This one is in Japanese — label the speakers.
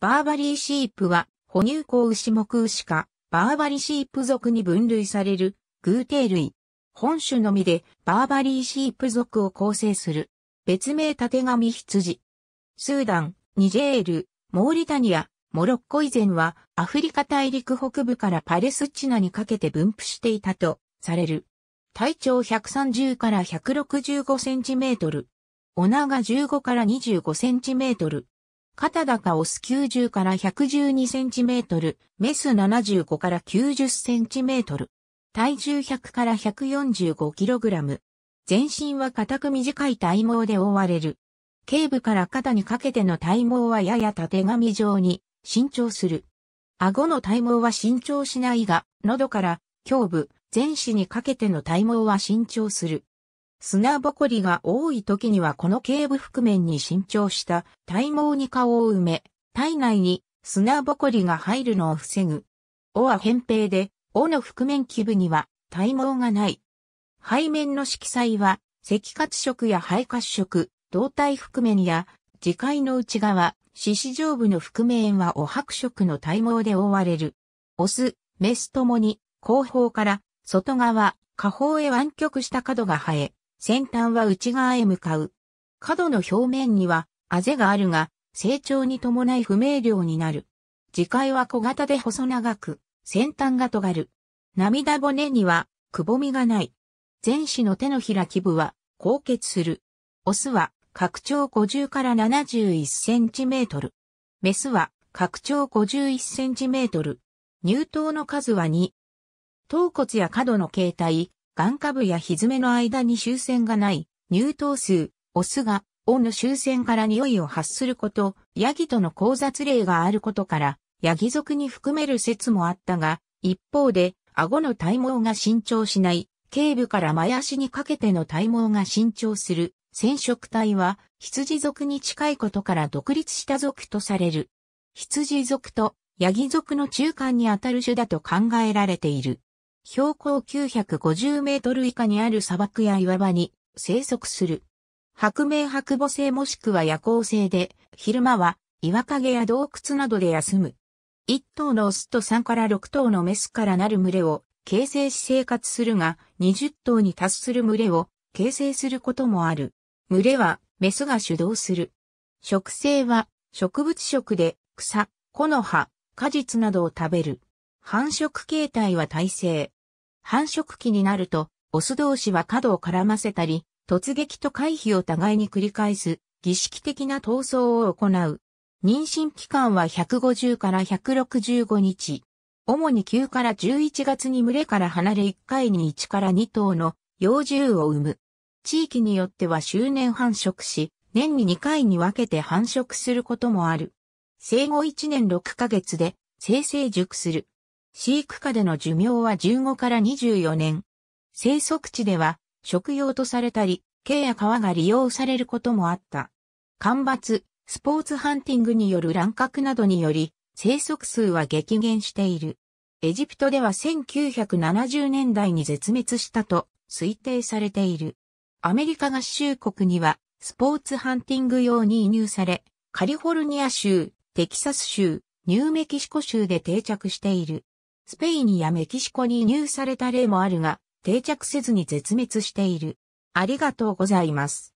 Speaker 1: バーバリーシープは、哺乳口牛目牛か、バーバリーシープ属に分類される、偶定類。本種のみで、バーバリーシープ属を構成する。別名縦紙羊。スーダン、ニジェール、モーリタニア、モロッコ以前は、アフリカ大陸北部からパレスチナにかけて分布していたと、される。体長130から165センチメートル。お長15から25センチメートル。肩高オス90から112センチメートル、メス75から90センチメートル。体重100から145キログラム。全身は硬く短い体毛で覆われる。頸部から肩にかけての体毛はやや縦髪状に伸長する。顎の体毛は伸長しないが、喉から胸部、前肢にかけての体毛は伸長する。砂ぼこりが多い時にはこの頸部覆面に伸長した体毛に顔を埋め、体内に砂ぼこりが入るのを防ぐ。尾は扁平で、尾の覆面基部には体毛がない。背面の色彩は、赤褐色や肺褐色、胴体覆面や、耳界の内側、四肢上部の覆面はお白色の体毛で覆われる。オス、メスともに、後方から、外側、下方へ湾曲した角が生え、先端は内側へ向かう。角の表面には、あぜがあるが、成長に伴い不明瞭になる。次回は小型で細長く、先端が尖る。涙骨には、くぼみがない。前肢の手のひら基部は、高結する。オスは、拡張50から71センチメートル。メスは、拡張51センチメートル。乳頭の数は2。頭骨や角の形態、眼下部やひめの間に終戦がない、乳頭数、オスが、オの終戦から匂いを発すること、ヤギとの交雑例があることから、ヤギ族に含める説もあったが、一方で、顎の体毛が伸長しない、頸部から前足にかけての体毛が伸長する、染色体は、羊族に近いことから独立した族とされる。羊族とヤギ族の中間にあたる種だと考えられている。標高950メートル以下にある砂漠や岩場に生息する。白明白母性もしくは夜行性で、昼間は岩陰や洞窟などで休む。一頭のオスと三から六頭のメスからなる群れを形成し生活するが、二十頭に達する群れを形成することもある。群れはメスが主導する。植生は植物食で草、木の葉、果実などを食べる。繁殖形態は耐性。繁殖期になると、オス同士は角を絡ませたり、突撃と回避を互いに繰り返す、儀式的な闘争を行う。妊娠期間は150から165日。主に9から11月に群れから離れ1回に1から2頭の幼獣を産む。地域によっては周年繁殖し、年に2回に分けて繁殖することもある。生後1年6ヶ月で、生成熟する。飼育下での寿命は15から24年。生息地では食用とされたり、毛や皮が利用されることもあった。干ばつ、スポーツハンティングによる乱獲などにより、生息数は激減している。エジプトでは1970年代に絶滅したと推定されている。アメリカ合衆国にはスポーツハンティング用に移入され、カリフォルニア州、テキサス州、ニューメキシコ州で定着している。スペインやメキシコに移入された例もあるが、定着せずに絶滅している。ありがとうございます。